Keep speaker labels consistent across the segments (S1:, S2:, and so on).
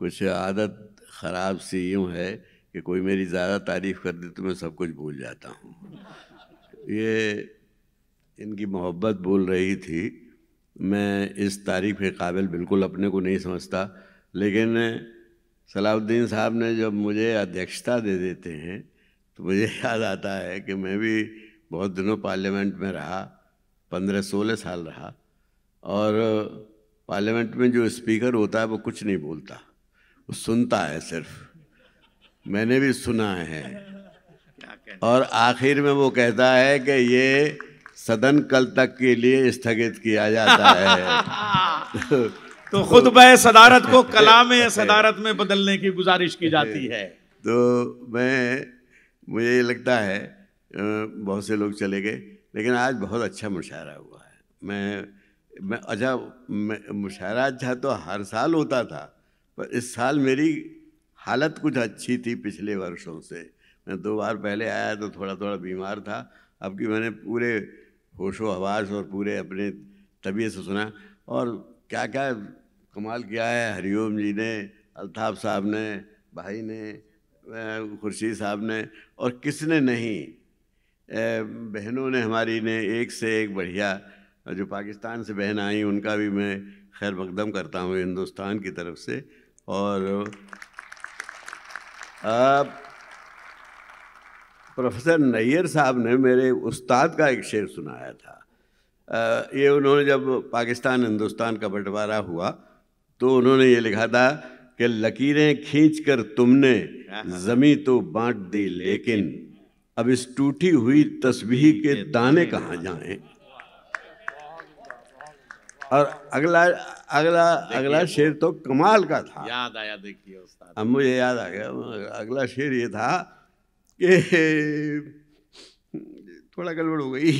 S1: कुछ आदत ख़राब सी यूँ है कि कोई मेरी ज़्यादा तारीफ़ कर दे तो मैं सब कुछ भूल जाता हूँ ये इनकी मोहब्बत बोल रही थी मैं इस तारीफ़ के काबिल बिल्कुल अपने को नहीं समझता लेकिन सलाउद्दीन साहब ने जब मुझे अध्यक्षता दे देते हैं तो मुझे याद आता है कि मैं भी बहुत दिनों पार्लियामेंट में रहा पंद्रह सोलह साल रहा और पार्लियामेंट में जो स्पीकर होता है वो कुछ नहीं बोलता सुनता है सिर्फ मैंने भी सुना है और आखिर में वो कहता है कि ये सदन कल तक के लिए स्थगित किया जाता है तो खुद बह सदारत को कला में सदारत में बदलने की गुजारिश की जाती है तो मैं मुझे ये लगता है बहुत से लोग चले गए लेकिन आज बहुत अच्छा मुशायरा हुआ है मैं मैं अच्छा मुशायरा अच्छा तो हर साल होता था पर इस साल मेरी हालत कुछ अच्छी थी पिछले वर्षों से मैं दो बार पहले आया तो थोड़ा थोड़ा बीमार था अब कि मैंने पूरे होशो हवास और पूरे अपने तबीयत से सुना और क्या क्या कमाल किया है हरिओम जी ने अल्ताफ साहब ने भाई ने खुर्शीद साहब ने और किसने नहीं बहनों ने हमारी ने एक से एक बढ़िया जो पाकिस्तान से बहन आई उनका भी मैं खैर मकदम करता हूँ हिंदुस्तान की तरफ से और प्रोफेसर नैयर साहब ने मेरे उस्ताद का एक शेर सुनाया था आ, ये उन्होंने जब पाकिस्तान हिंदुस्तान का बंटवारा हुआ तो उन्होंने ये लिखा था कि लकीरें खींच कर तुमने जमी तो बांट दी लेकिन अब इस टूटी हुई तस्वीर के दाने कहाँ जाएं और अगला अगला अगला शेर तो कमाल का था याद आया देखिए अब मुझे याद आ गया अगला शेर ये था कि थोड़ा गड़बड़ हो गई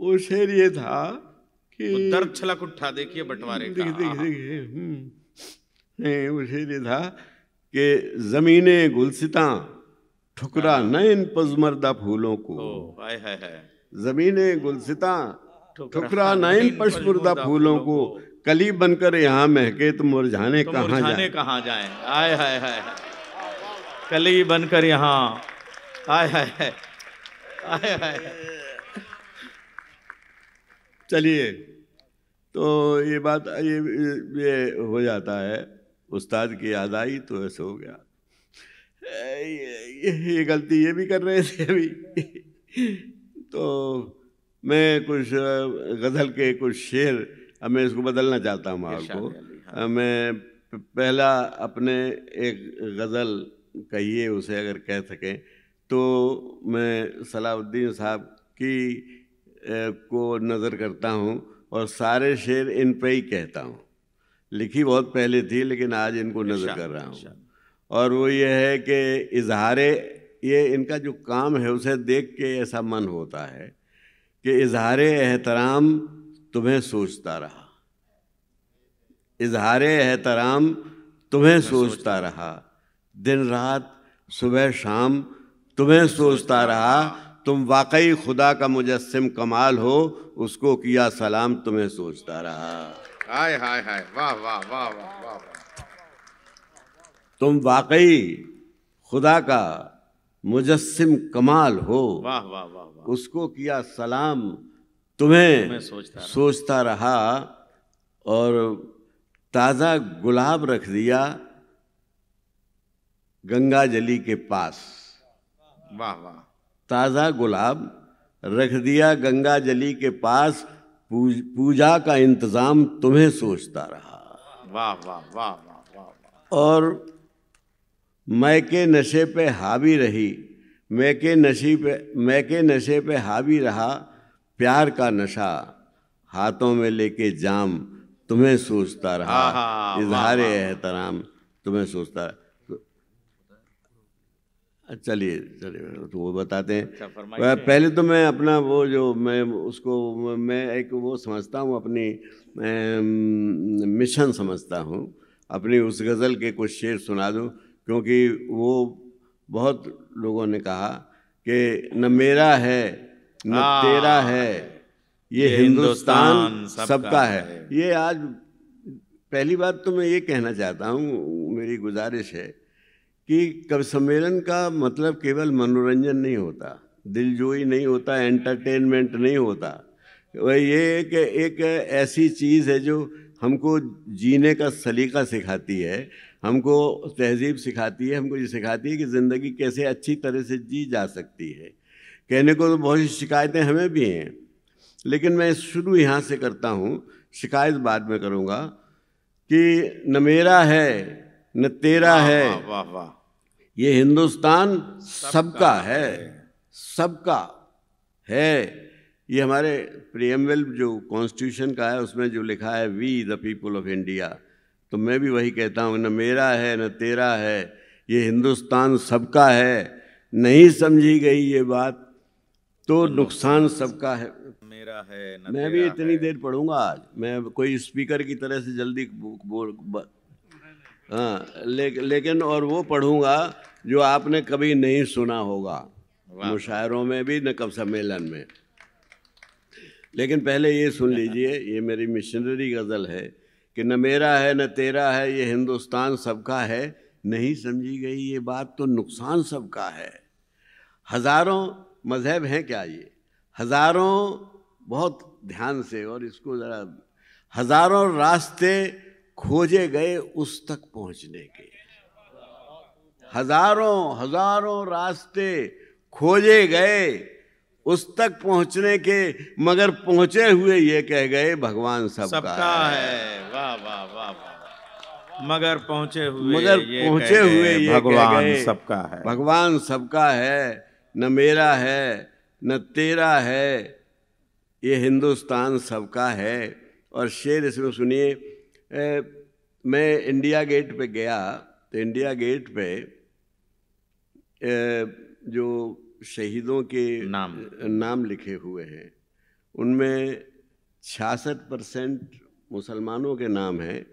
S1: वो शेर ये था कि दर्द छलक उठा देखिए बंटवारे देखिए देखिए देखिए हम्म। वो शेर ये था कि ज़मीने गुलसिता ठुकरा हाँ। नैन पजमरदा फूलों को हाय हाय हाय जमीने गुलसिता ठुकरा नाइन पशमुर्दा फूलों को कली बनकर यहाँ महके तो मुरझाने तो कहाँ जाए कहाँ जाए आय हाय हाय कली बनकर यहाँ आय हाय हाय आय हाय चलिए तो ये बात ये ये हो जाता है उस्ताद की याद आई तो ऐसे हो गया ये, ये गलती ये भी कर रहे थे अभी तो मैं कुछ गज़ल के कुछ शेर अब मैं इसको बदलना चाहता हूँ आपको हाँ। मैं पहला अपने एक गज़ल कहिए उसे अगर कह सकें तो मैं सलाउद्दीन साहब की को नज़र करता हूँ और सारे शेर इन पे ही कहता हूँ लिखी बहुत पहले थी लेकिन आज इनको नज़र कर रहा हूँ और वो ये है कि इजहार ये इनका जो काम है उसे देख के ऐसा मन होता है कि इजहार एहतराम तुम्हें सोचता रहा इजहार एहतराम तुम्हें सोचता रहा दिन रात सुबह शाम तुम्हें सोचता रहा तुम वाकई खुदा का मुजस्म कमाल हो उसको किया सलाम तुम्हें सोचता रहा हाय हाय हाय वाह वाह वाह वाह वाह तुम वाकई खुदा का मुजस्सिम कमाल हो वाह वाह वाह वा। उसको किया सलाम तुम्हें सोचता, सोचता रहा और ताज़ा गुलाब रख दिया गंगा जली के पास वाह वाह ताज़ा गुलाब रख दिया गंगा जली के पास पूज, पूजा का इंतज़ाम तुम्हें सोचता रहा वाह वाह वाह वाह वाह और मैं के नशे पे हावी रही मैं के नशे पे मैं के नशे पे हावी रहा प्यार का नशा हाथों में लेके जाम तुम्हें सोचता रहा इजहार एहतराम तुम्हें सोचता रहा तो, चलिए चलिए तो वो बताते हैं अच्छा, पहले तो मैं अपना वो जो मैं उसको मैं एक वो समझता हूँ अपनी मिशन समझता हूँ अपनी उस गज़ल के कुछ शेर सुना दूँ क्योंकि वो बहुत लोगों ने कहा कि न मेरा है न हाँ। तेरा है ये, ये हिंदुस्तान सबका सब है।, है ये आज पहली बात तो मैं ये कहना चाहता हूँ मेरी गुजारिश है कि कवि सम्मेलन का मतलब केवल मनोरंजन नहीं होता दिलजोई नहीं होता एंटरटेनमेंट नहीं होता वह ये कि एक ऐसी चीज़ है जो हमको जीने का सलीका सिखाती है हमको तहजीब सिखाती है हमको ये सिखाती है कि ज़िंदगी कैसे अच्छी तरह से जी जा सकती है कहने को तो बहुत सी शिकायतें हमें भी हैं लेकिन मैं शुरू यहाँ से करता हूँ शिकायत बाद में करूँगा कि न मेरा है न तेरा है वाह वाह वाह ये हिंदुस्तान सबका है सबका है ये हमारे प्रियमवेल जो कॉन्स्टिट्यूशन का है उसमें जो लिखा है we the people of India तो मैं भी वही कहता हूँ न मेरा है न तेरा है ये हिंदुस्तान सबका है नहीं समझी गई ये बात तो नुकसान सबका है मेरा है ना मैं भी इतनी देर पढ़ूंगा आज मैं कोई स्पीकर की तरह से जल्दी बोल हाँ ले, लेकिन और वो पढ़ूंगा जो आपने कभी नहीं सुना होगा मुशायरों में भी न कब सम्मेलन में लेकिन पहले ये सुन लीजिए ये मेरी मिशनरी गज़ल है कि न मेरा है न तेरा है ये हिंदुस्तान सबका है नहीं समझी गई ये बात तो नुकसान सबका है हज़ारों मज़हब हैं क्या ये हज़ारों बहुत ध्यान से और इसको ज़रा हज़ारों रास्ते खोजे गए उस तक पहुंचने के हज़ारों हज़ारों रास्ते खोजे गए उस तक पहुंचने के मगर पहुंचे हुए ये कह गए भगवान सबका, सबका है वाह वाह वाह मगर पहुंचे हुए मगर पहुंचे हुए ये भगवान सबका है भगवान सबका है न मेरा है न तेरा है ये हिंदुस्तान सबका है और शेर इसमें सुनिए मैं इंडिया गेट पे गया तो इंडिया गेट पे ए, जो शहीदों के नाम नाम लिखे हुए हैं उनमें छियासठ परसेंट मुसलमानों के नाम हैं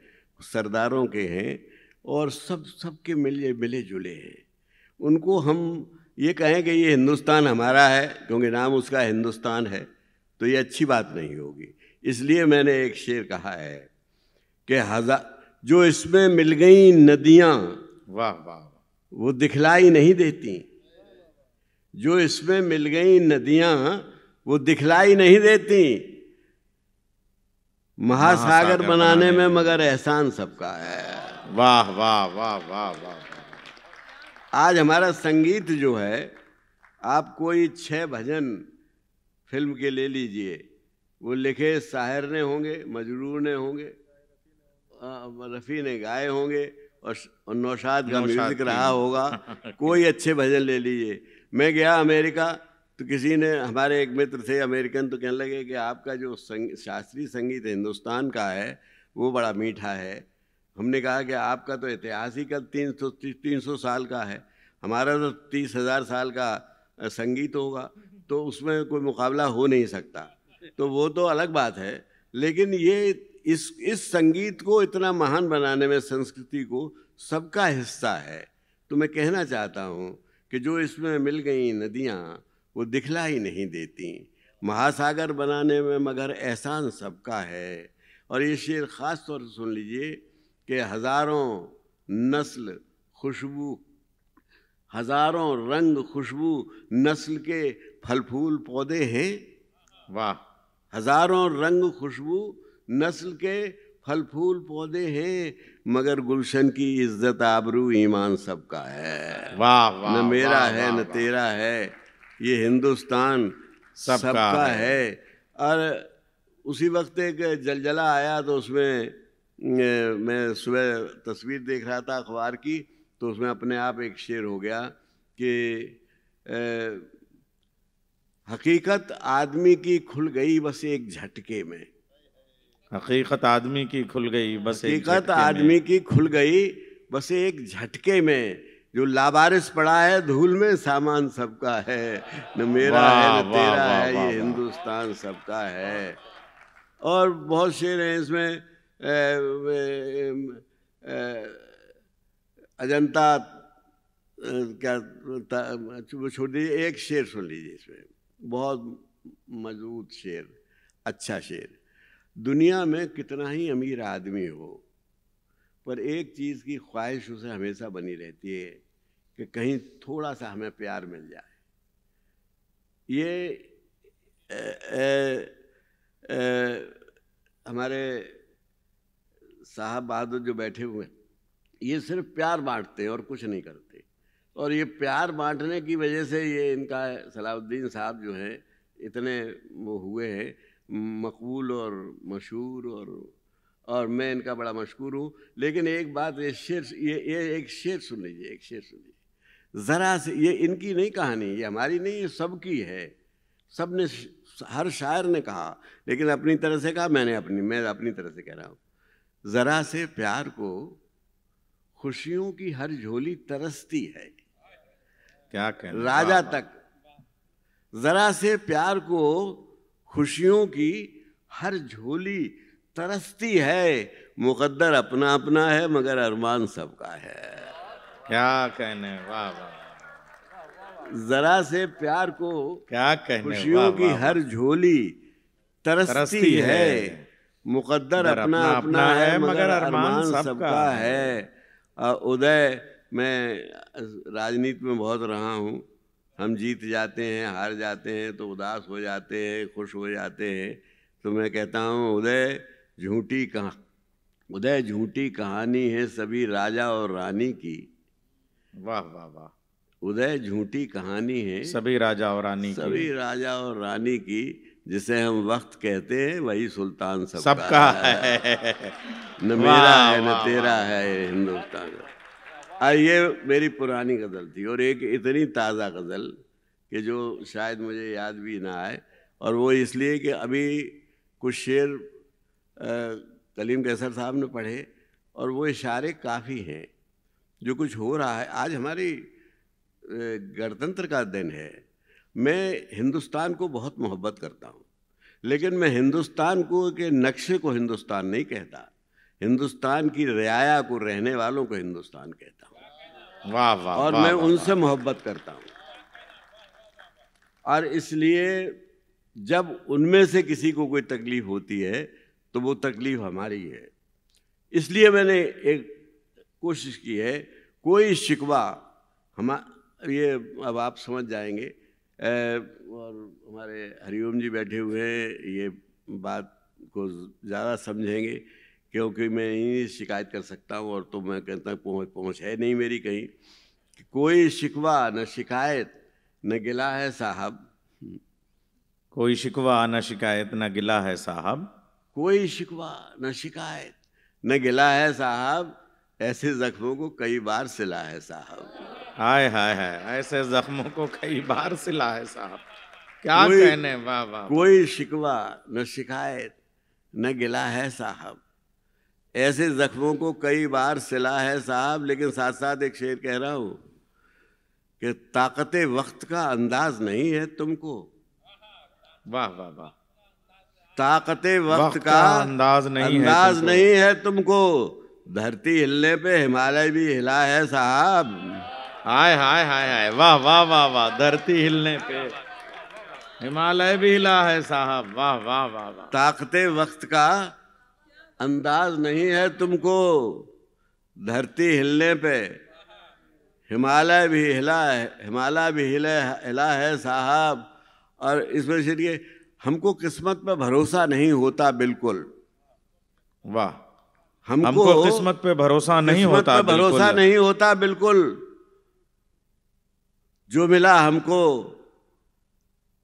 S1: सरदारों के हैं और सब सबके मिले मिले जुले हैं उनको हम ये कहें कि ये हिंदुस्तान हमारा है क्योंकि नाम उसका हिंदुस्तान है तो ये अच्छी बात नहीं होगी इसलिए मैंने एक शेर कहा है कि हजार जो इसमें मिल गई नदियाँ वाह वाह वो दिखलाई नहीं देती जो इसमें मिल गई नदियां वो दिखलाई नहीं देती महासागर बनाने में मगर एहसान सबका है वाह वाह वाह वाह वाह आज हमारा संगीत जो है आप कोई छह भजन फिल्म के ले लीजिए वो लिखे साहर ने होंगे मजरूर ने होंगे रफ़ी ने गाए होंगे और नौशाद का म्यूजिक रहा होगा कोई अच्छे भजन ले लीजिए मैं गया अमेरिका तो किसी ने हमारे एक मित्र थे अमेरिकन तो कहने लगे कि आपका जो संग, शास्त्रीय संगीत हिंदुस्तान का है वो बड़ा मीठा है हमने कहा कि आपका तो इतिहास ही तीन सौ तीन सौ साल का है हमारा तो तीस हज़ार साल का संगीत होगा तो उसमें कोई मुकाबला हो नहीं सकता तो वो तो अलग बात है लेकिन ये इस इस संगीत को इतना महान बनाने में संस्कृति को सबका हिस्सा है तो मैं कहना चाहता हूँ कि जो इसमें मिल गई नदियाँ वो दिखलाई नहीं देती महासागर बनाने में मगर एहसान सबका है और ये शेर ख़ास तौर से सुन लीजिए कि हज़ारों नस्ल खुशबू हज़ारों रंग खुशबू नस्ल के फल फूल पौधे हैं वाह हज़ारों रंग खुशबू नस्ल के फल फूल पौधे हैं मगर गुलशन की इज्जत आबरू ईमान सबका है वाह वाह न मेरा है न तेरा है ये हिंदुस्तान सबका सब, है।, का है और उसी वक्त एक जलजला आया तो उसमें मैं सुबह तस्वीर देख रहा था अखबार की तो उसमें अपने आप एक शेर हो गया कि हकीकत आदमी की खुल गई बस एक झटके में हकीकत आदमी की खुल गई बस हकीकत आदमी की खुल गई बस एक झटके में जो लावारिस पड़ा है धूल में सामान सबका है न मेरा है न तेरा है ये हिंदुस्तान सबका है और बहुत शेर हैं इसमें अजंता क्या छोड़ दीजिए एक शेर सुन लीजिए इसमें बहुत मजबूत शेर अच्छा शेर दुनिया में कितना ही अमीर आदमी हो पर एक चीज़ की ख्वाहिश उसे हमेशा बनी रहती है कि कहीं थोड़ा सा हमें प्यार मिल जाए ये ए, ए, ए, हमारे साहब बहादुर जो बैठे हुए ये सिर्फ प्यार बांटते हैं और कुछ नहीं करते और ये प्यार बांटने की वजह से ये इनका सलाउद्दीन साहब जो हैं इतने वो हुए हैं मकबूल और मशहूर और और मैं इनका बड़ा मशहूर हूँ लेकिन एक बात ये शेर ये ये एक शेर सुन लीजिए एक शेर सुन लीजिए ज़रा से ये इनकी नहीं कहानी ये हमारी नहीं ये सबकी है सब ने हर शायर ने कहा लेकिन अपनी तरह से कहा मैंने अपनी मैं अपनी तरह से कह रहा हूँ ज़रा से प्यार को खुशियों की हर झोली तरसती है क्या कह राजा तक ज़रा से प्यार को खुशियों की हर झोली तरसती है मुकद्दर अपना अपना है मगर अरमान सबका है क्या कहने वाह वाह जरा से प्यार को क्या कहने खुशियों की हर झोली तरसती, तरसती है, है। मुकद्दर अपना अपना, है, मगर अरमान सबका है उदय मैं राजनीति में बहुत रहा हूँ हम जीत जाते हैं हार जाते हैं तो उदास हो जाते हैं खुश हो जाते हैं तो मैं कहता हूँ उदय झूठी कहाँ उदय झूठी कहानी है सभी राजा और रानी की वाह वाह वाह उदय झूठी कहानी है सभी राजा और रानी सभी की। राजा और रानी की जिसे हम वक्त कहते हैं वही सुल्तान सबका सब है, है। न मेरा है न तेरा है हिंदुस्तान का ये मेरी पुरानी गज़ल थी और एक इतनी ताज़ा गज़ल कि जो शायद मुझे याद भी ना आए और वो इसलिए कि अभी कुछ शेर कलीम कैसर साहब ने पढ़े और वो इशारे काफ़ी हैं जो कुछ हो रहा है आज हमारी गणतंत्र का दिन है मैं हिंदुस्तान को बहुत मोहब्बत करता हूँ लेकिन मैं हिंदुस्तान को के नक्शे को हिंदुस्तान नहीं कहता हिंदुस्तान की रियाया को रहने वालों को हिंदुस्तान कहता हूँ वाह वाह और वा, मैं वा, उनसे मोहब्बत करता हूँ और इसलिए जब उनमें से किसी को कोई तकलीफ होती है तो वो तकलीफ हमारी है इसलिए मैंने एक कोशिश की है कोई शिकवा हम ये अब आप समझ जाएंगे ए, और हमारे हरिओम जी बैठे हुए हैं ये बात को ज़्यादा समझेंगे क्योंकि मैं यही शिकायत कर सकता हूँ और तो मैं कहता हूँ पहुँच पहुँच है नहीं मेरी कहीं कि कोई शिकवा न शिकायत न गिला है साहब कोई शिकवा न शिकायत न गिला है साहब कोई शिकवा न शिकायत न गिला है साहब ऐसे जख्मों को कई बार सिला है साहब हाय हाय हाय ऐसे जख्मों को कई बार सिला है साहब क्या कहने वाह वाह कोई शिकवा न शिकायत न गिला है साहब ऐसे जख्मों को कई बार सिला है साहब लेकिन साथ साथ एक शेर कह रहा हूं कि ताकत वक्त का अंदाज नहीं है तुमको वाह वाह वाह ताकत वक्त का अंदाज नहीं अंदाज है नहीं है तुमको धरती हिलने पे हिमालय भी हिला है साहब हाय हाय हाय हाय वाह वाह वाह वाह धरती हिलने पे हिमालय भी हिला है साहब वाह वाह वाह ताकत वक्त का अंदाज नहीं है तुमको धरती हिलने पे हिमालय भी हिला है हिमालय भी हिले हिला है साहब और इसमें इसलिए हमको किस्मत पे भरोसा नहीं होता बिल्कुल वाह हमको, हमको किस्मत पे भरोसा नहीं होता भरोसा नहीं होता बिल्कुल जो मिला हमको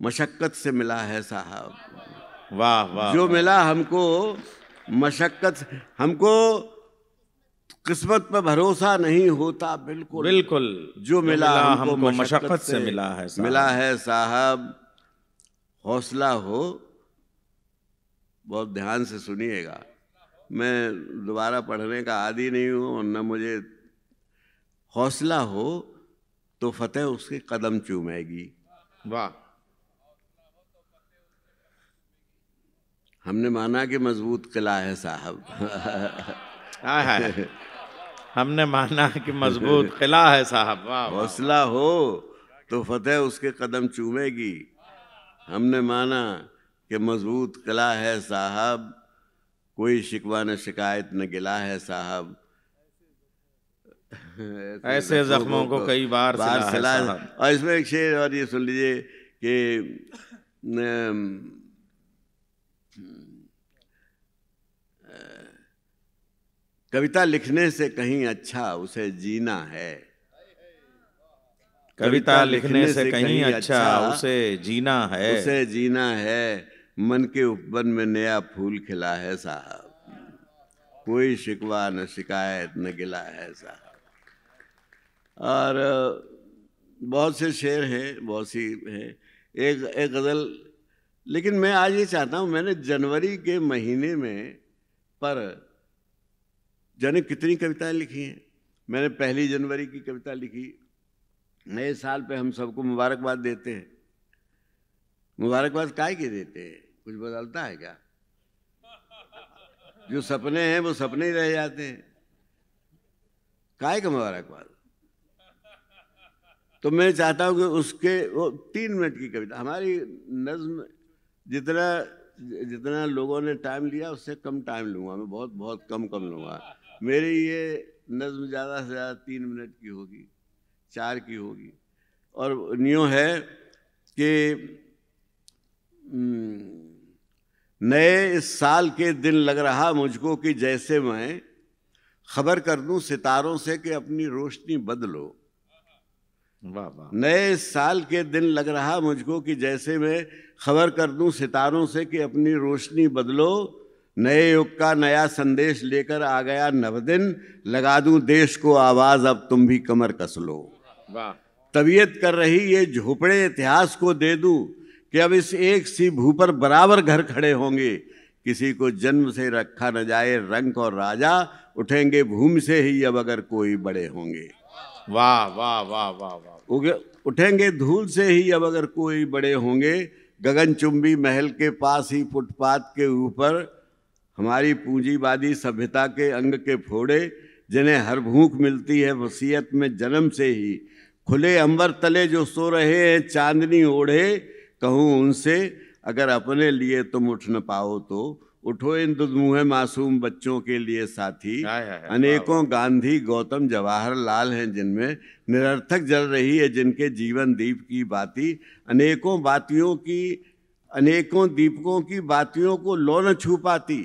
S1: मशक्कत से मिला है साहब वाह वाह जो मिला हमको मशक्क़त हमको किस्मत पर भरोसा नहीं होता बिल्कुल बिल्कुल जो मिला, मिला हमको, हमको मशक्क़त से मिला है मिला है साहब हौसला हो बहुत ध्यान से सुनिएगा मैं दोबारा पढ़ने का आदि नहीं हूँ और न मुझे हौसला हो तो फतेह उसके कदम चूमेगी वाह हमने माना कि मजबूत किला है साहब हमने माना कि मजबूत किला है साहब हौसला हो तो फतेह उसके कदम चूमेगी हमने माना कि मजबूत किला है साहब कोई शिकवा न शिकायत न गिला है साहब ऐसे जख्मों को कई बार बार सिला और इसमें एक शेर और ये सुन लीजिए कि हम्म। कविता लिखने से कहीं अच्छा उसे जीना है कविता लिखने से कहीं अच्छा, अच्छा उसे जीना है उसे जीना है मन के उपवन में नया फूल खिला है साहब कोई शिकवा न शिकायत न गिला है साहब और बहुत से शेर हैं बहुत सी हैं एक एक गज़ल लेकिन मैं आज ये चाहता हूं मैंने जनवरी के महीने में पर जाने कितनी कविताएं लिखी हैं मैंने पहली जनवरी की कविता लिखी नए साल पे हम सबको मुबारकबाद देते हैं मुबारकबाद काय के देते हैं कुछ बदलता है क्या जो सपने हैं वो सपने ही रह जाते हैं काय का मुबारकबाद तो मैं चाहता हूं कि उसके वो तीन मिनट की कविता हमारी नज्म जितना जितना लोगों ने टाइम लिया उससे कम टाइम लूँगा मैं बहुत बहुत कम कम लूँगा मेरी ये नज़म ज़्यादा से ज़्यादा तीन मिनट की होगी चार की होगी और न्यू है कि हम्म, नए इस साल के दिन लग रहा मुझको कि जैसे मैं खबर कर दूँ सितारों से कि अपनी रोशनी बदलो नए साल के दिन लग रहा मुझको कि जैसे मैं खबर कर दूं सितारों से कि अपनी रोशनी बदलो नए युग का नया संदेश लेकर आ गया नवदिन लगा दूं देश को आवाज अब तुम भी कमर कस लो तबीयत कर रही ये झोपड़े इतिहास को दे दूं कि अब इस एक सी भू पर बराबर घर खड़े होंगे किसी को जन्म से रखा न जाए रंग और राजा उठेंगे भूमि से ही अब अगर कोई बड़े होंगे वाह वाह वाह वाह वाह उठेंगे धूल से ही अब अगर कोई बड़े होंगे गगनचुंबी महल के पास ही फुटपाथ के ऊपर हमारी पूंजीवादी सभ्यता के अंग के फोड़े जिन्हें हर भूख मिलती है वसीयत में जन्म से ही खुले अंबर तले जो सो रहे हैं चांदनी ओढ़े कहूँ उनसे अगर अपने लिए तुम उठ न पाओ तो उठो इन दुदमुहे मासूम बच्चों के लिए साथी अनेकों गांधी गौतम जवाहरलाल हैं जिनमें निरर्थक जल रही है जिनके जीवन दीप की बाती अनेकों बातियों की अनेकों दीपकों की बातियों को लो न छू पाती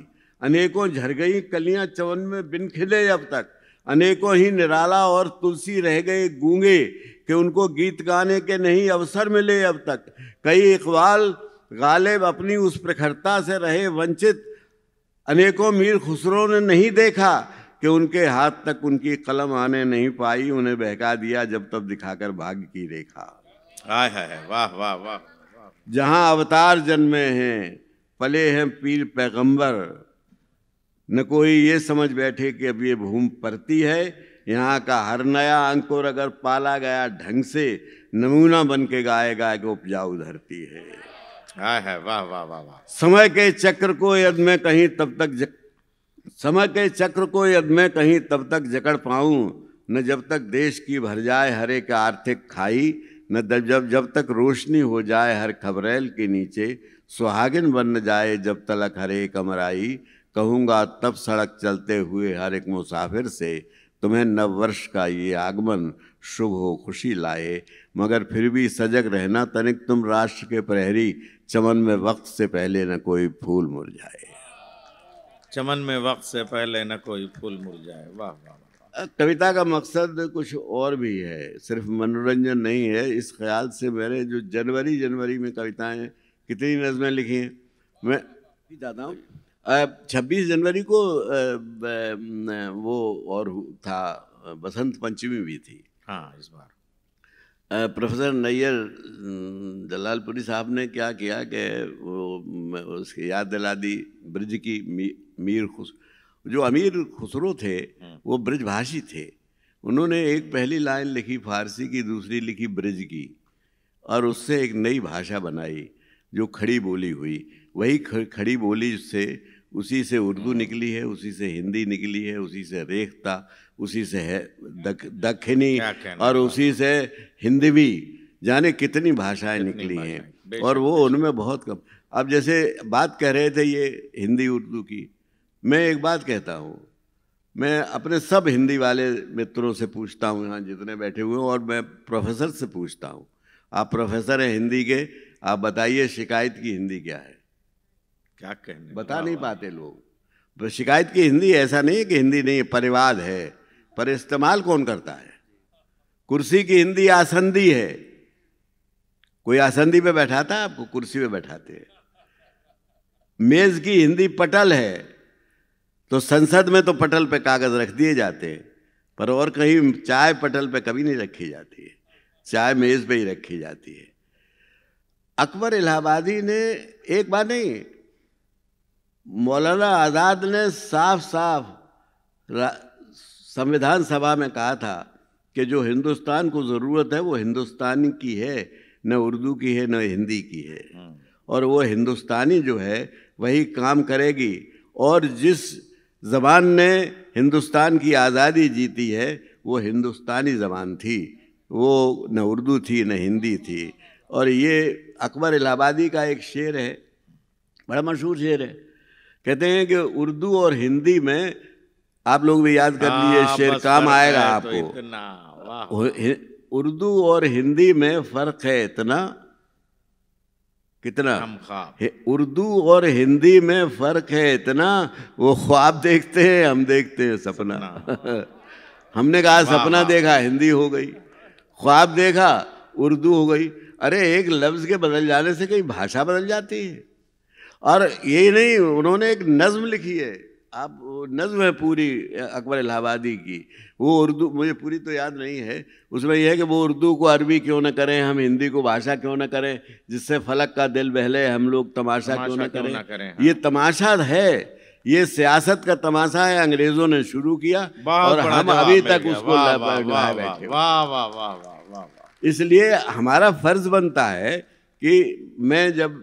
S1: अनेकों झर गई कलियां चवन में बिन खिले अब तक अनेकों ही निराला और तुलसी रह गए गूंगे कि उनको गीत गाने के नहीं अवसर मिले अब तक कई इकबाल गालिब अपनी उस प्रखरता से रहे वंचित अनेकों मीर खुसरो ने नहीं देखा कि उनके हाथ तक उनकी कलम आने नहीं पाई उन्हें बहका दिया जब तब दिखाकर भाग्य की रेखा आय है वाह वाह वाह जहां अवतार जन्मे हैं पले हैं पीर पैगंबर न कोई ये समझ बैठे कि अब ये भूम परती है यहाँ का हर नया अंकुर अगर पाला गया ढंग से नमूना बन के गाएगा कि उपजाऊ धरती है है हाँ, हाँ, वाह वाह वाह वाह समय के चक्र को यद में कहीं तब तक ज... समय के चक्र को यद में कहीं तब तक जकड़ पाऊं न जब तक देश की भर जाए हर एक आर्थिक खाई न जब जब जब तक रोशनी हो जाए हर खबरेल के नीचे सुहागिन बन जाए जब तलक हर एक अमराई कहूँगा तब सड़क चलते हुए हर एक मुसाफिर से तुम्हें नव वर्ष का ये आगमन शुभ हो खुशी लाए मगर फिर भी सजग रहना तनिक तुम राष्ट्र के प्रहरी चमन में वक्त से पहले न कोई फूल मुरझाए चमन में वक्त से पहले न कोई फूल मुरझाए वाह वाह कविता का मकसद कुछ और भी है सिर्फ मनोरंजन नहीं है इस ख्याल से मैंने जो जनवरी जनवरी में कविताएं कितनी नज़में लिखी हैं मैं जाता हूँ छब्बीस जनवरी को वो और था बसंत पंचमी भी थी हाँ इस बार प्रोफेसर नैयर दलालपुरी साहब ने क्या किया कि वो उसकी याद दिला दी ब्रज की मी, मीर खुस जो अमीर खुसरो थे हम्म। वो ब्रजभाषी थे उन्होंने एक पहली लाइन लिखी फारसी की दूसरी लिखी ब्रज की और उससे एक नई भाषा बनाई जो खड़ी बोली हुई वही खड़ी बोली से उसी से उर्दू हम्म। निकली है उसी से हिंदी निकली है उसी से रेखता उसी से है दक, दखनी और उसी से हिंदवी जाने कितनी भाषाएं निकली हैं और वो उनमें बहुत कम अब जैसे बात कह रहे थे ये हिंदी उर्दू की मैं एक बात कहता हूँ मैं अपने सब हिंदी वाले मित्रों से पूछता हूँ यहाँ जितने बैठे हुए हैं और मैं प्रोफेसर से पूछता हूँ आप प्रोफेसर हैं हिंदी के आप बताइए शिकायत की हिंदी क्या है क्या कहने बता नहीं पाते लोग शिकायत की हिंदी ऐसा नहीं है कि हिंदी नहीं है परिवाद है पर इस्तेमाल कौन करता है कुर्सी की हिंदी आसंदी है कोई आसंदी पे बैठाता है आपको कुर्सी पे बैठाते हैं मेज की हिंदी पटल है तो संसद में तो पटल पे कागज रख दिए जाते हैं पर और कहीं चाय पटल पे कभी नहीं रखी जाती है चाय मेज पे ही रखी जाती है अकबर इलाहाबादी ने एक बार नहीं मौलाना आज़ाद ने साफ साफ संविधान सभा में कहा था कि जो हिंदुस्तान को ज़रूरत है वो हिंदुस्तानी की है न उर्दू की है न हिंदी की है हम्म। और वो हिंदुस्तानी जो है वही काम करेगी और जिस जबान ने हिंदुस्तान की आज़ादी जीती है वो हिंदुस्तानी ज़बान थी वो न उर्दू थी न हिंदी थी और ये अकबर इलाहाबादी का एक शेर है बड़ा मशहूर शेर है कहते हैं कि उर्दू और हिंदी में आप लोग भी याद कर लीजिए हाँ, शेर काम आएगा तो आपको उर्दू और हिंदी में फर्क है इतना कितना उर्दू और हिंदी में फर्क है इतना वो ख्वाब देखते हैं हम देखते हैं सपना, सपना। हमने कहा सपना देखा हिंदी हो गई ख्वाब देखा उर्दू हो गई अरे एक लफ्ज़ के बदल जाने से कई भाषा बदल जाती है और ये नहीं उन्होंने एक नज्म लिखी है आप नज्म है पूरी अकबर इलाहाबादी की वो उर्दू मुझे पूरी तो याद नहीं है उसमें यह है कि वो उर्दू को अरबी क्यों ना करें हम हिंदी को भाषा क्यों ना करें जिससे फलक का दिल बहले हम लोग तमाशा, तमाशा क्यों ना करें, ना करें हाँ। ये तमाशा है ये सियासत का तमाशा है अंग्रेजों ने शुरू किया और हम अभी तक उसको इसलिए हमारा फर्ज बनता है कि मैं जब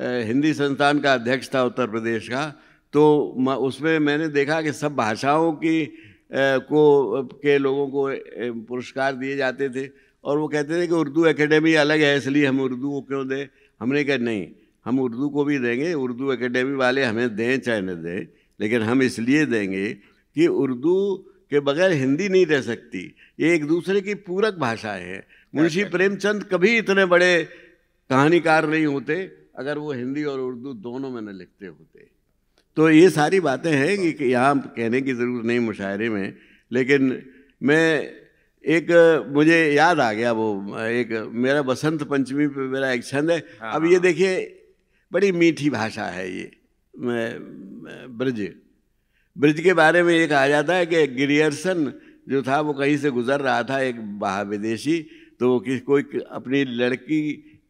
S1: हिंदी संस्थान का अध्यक्ष था उत्तर प्रदेश का तो उसमें मैंने देखा कि सब भाषाओं की को के लोगों को पुरस्कार दिए जाते थे और वो कहते थे कि उर्दू एकेडमी अलग है इसलिए हम उर्दू को क्यों दें हमने कहा नहीं हम उर्दू को भी देंगे उर्दू एकेडमी वाले हमें दें चाहे न दें लेकिन हम इसलिए देंगे कि उर्दू के बगैर हिंदी नहीं रह सकती ये एक दूसरे की पूरक भाषा है मुंशी अच्छा, अच्छा। प्रेमचंद कभी इतने बड़े कहानीकार नहीं होते अगर वो हिंदी और उर्दू दोनों में न लिखते होते तो ये सारी बातें हैं कि यहाँ कहने की ज़रूरत नहीं मुशायरे में लेकिन मैं एक मुझे याद आ गया वो एक मेरा बसंत पंचमी पे मेरा एक छंद है हाँ। अब ये हाँ। देखिए बड़ी मीठी भाषा है ये ब्रज ब्रज के बारे में एक आ जाता है कि गिरियर्सन जो था वो कहीं से गुजर रहा था एक बाहर विदेशी तो किसी कोई अपनी लड़की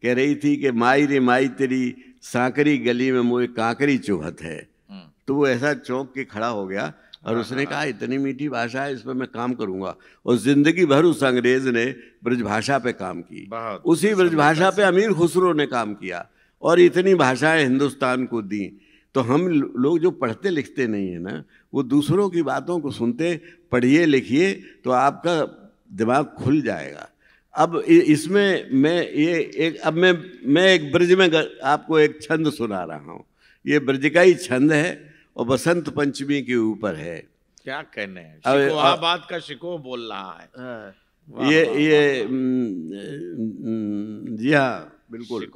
S1: कह रही थी कि माई रे माई तेरी सांकरी गली में मुझे कांकरी चुभत है हम्म। तो वो ऐसा चौंक के खड़ा हो गया और हाँ, उसने हाँ। कहा इतनी मीठी भाषा है इस पर मैं काम करूंगा और जिंदगी भर उस अंग्रेज ने ब्रजभाषा पे काम की उसी ब्रजभाषा पे अमीर खुसरो ने काम किया और इतनी भाषाएं हिंदुस्तान को दी तो हम लोग जो पढ़ते लिखते नहीं है ना वो दूसरों की बातों को सुनते पढ़िए लिखिए तो आपका दिमाग खुल जाएगा अब इसमें मैं ये एक अब मैं मैं एक ब्रज में आपको एक छंद सुना रहा हूँ ये ब्रज का ही छंद है और बसंत पंचमी के ऊपर है क्या कहने बात का शिको बोल रहा है ये हाँ। ये वाह, जी हाँ बिल्कुल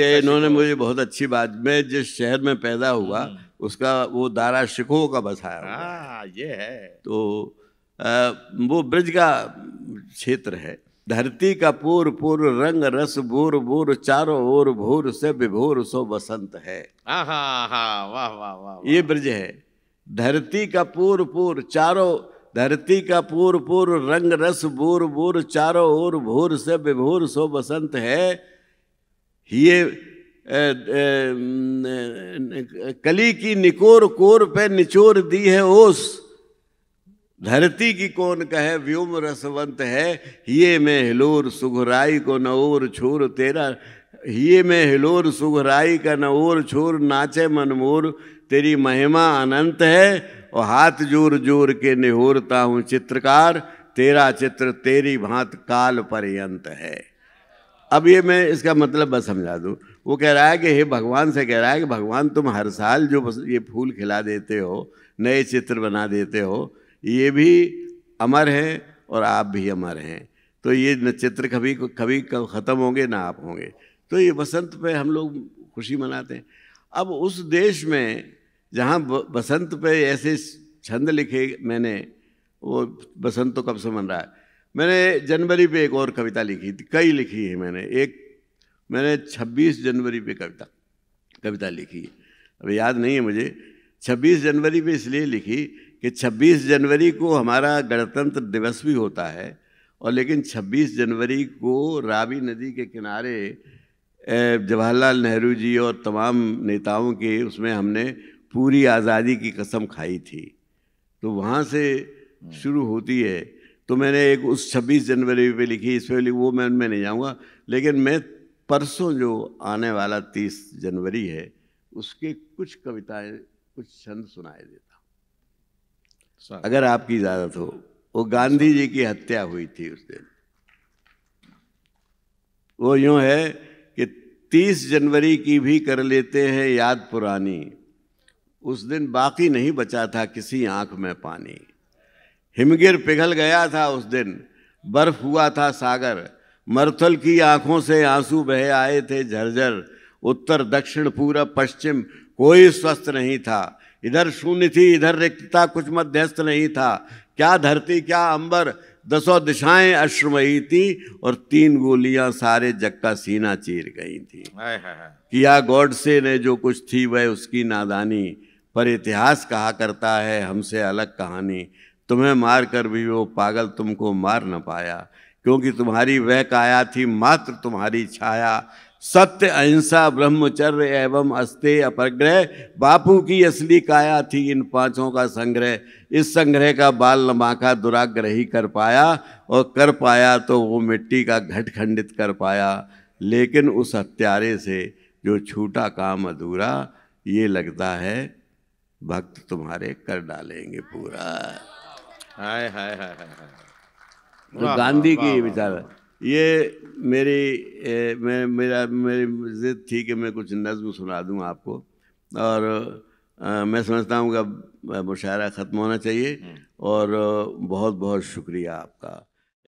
S1: ये इन्होंने मुझे बहुत अच्छी बात मैं जिस शहर में पैदा हुआ हम्म। उसका वो दारा शिकोह का बसाया हुआ हाँ, ये है तो आ, वो ब्रज का क्षेत्र है धरती का पूर पूर रंग रस भूर भूर चारों ओर भूर से विभूर सो बसंत है हाँ, हाँ, हाँ, वाह वाह वाह ये ब्रज है धरती का पूर पूर चारों धरती का पूर पूर रंग रस भूर भूर चारों ओर भूर से विभूर सो बसंत है ये कली की निकोर कोर पे निचोर दी है ओस धरती की कौन कहे व्योम रसवंत है ये में हिलोर सुघराई को न और छोर तेरा ये में हिलोर सुघराई का न और छोर नाचे मनमोर तेरी महिमा अनंत है और हाथ जोर जोर के निहोरता हूँ चित्रकार तेरा चित्र तेरी भांत काल पर्यंत है अब ये मैं इसका मतलब बस समझा दूँ वो कह रहा है कि हे भगवान से कह रहा है कि भगवान तुम हर साल जो ये फूल खिला देते हो नए चित्र बना देते हो ये भी अमर हैं और आप भी अमर हैं तो ये न चित्र कभी कभी ख़त्म होंगे ना आप होंगे तो ये बसंत पे हम लोग खुशी मनाते हैं अब उस देश में जहाँ बसंत पे ऐसे छंद लिखे मैंने वो बसंत तो कब से मन रहा है मैंने जनवरी पे एक और कविता लिखी थी कई लिखी है मैंने एक मैंने 26 जनवरी पे कविता कविता लिखी अब याद नहीं है मुझे 26 जनवरी पे इसलिए लिखी कि 26 जनवरी को हमारा गणतंत्र दिवस भी होता है और लेकिन 26 जनवरी को रावी नदी के किनारे जवाहरलाल नेहरू जी और तमाम नेताओं के उसमें हमने पूरी आज़ादी की कसम खाई थी तो वहाँ से शुरू होती है तो मैंने एक उस 26 जनवरी पे लिखी इस पर वो मैं उनमें नहीं जाऊँगा लेकिन मैं परसों जो आने वाला 30 जनवरी है उसके कुछ कविताएं कुछ छंद सुनाए देता अगर आपकी इजाजत हो वो गांधी जी की हत्या हुई थी उस दिन वो यूं है कि 30 जनवरी की भी कर लेते हैं याद पुरानी उस दिन बाकी नहीं बचा था किसी आंख में पानी हिमगिर पिघल गया था उस दिन बर्फ हुआ था सागर मरथल की आंखों से आंसू बहे आए थे झरझर उत्तर दक्षिण पूरब पश्चिम कोई स्वस्थ नहीं था इधर शून्य थी इधर रिक्तता कुछ मध्यस्थ नहीं था क्या धरती क्या अंबर दसों दिशाएं अश्रमयी थी और तीन गोलियां सारे जग का सीना चीर गई थी किया से ने जो कुछ थी वह उसकी नादानी पर इतिहास कहा करता है हमसे अलग कहानी तुम्हें मार कर भी वो पागल तुमको मार न पाया क्योंकि तुम्हारी वह काया थी मात्र तुम्हारी छाया सत्य अहिंसा ब्रह्मचर्य एवं अस्ते अपग्रह बापू की असली काया थी इन पांचों का संग्रह इस संग्रह का बाल लमाखा दुराग्रह कर पाया और कर पाया तो वो मिट्टी का घट खंडित कर पाया लेकिन उस हत्यारे से जो छूटा काम अधूरा ये लगता है भक्त तुम्हारे कर डालेंगे पूरा हाय हाय हाय हाय
S2: गांधी की विचार
S1: ये मेरी ए, मैं मेरा मेरी जिद थी कि मैं कुछ नज़म सुना दूँ आपको और आ, मैं समझता हूँ कि मुशायरा ख़त्म होना चाहिए हम्म। और बहुत बहुत शुक्रिया आपका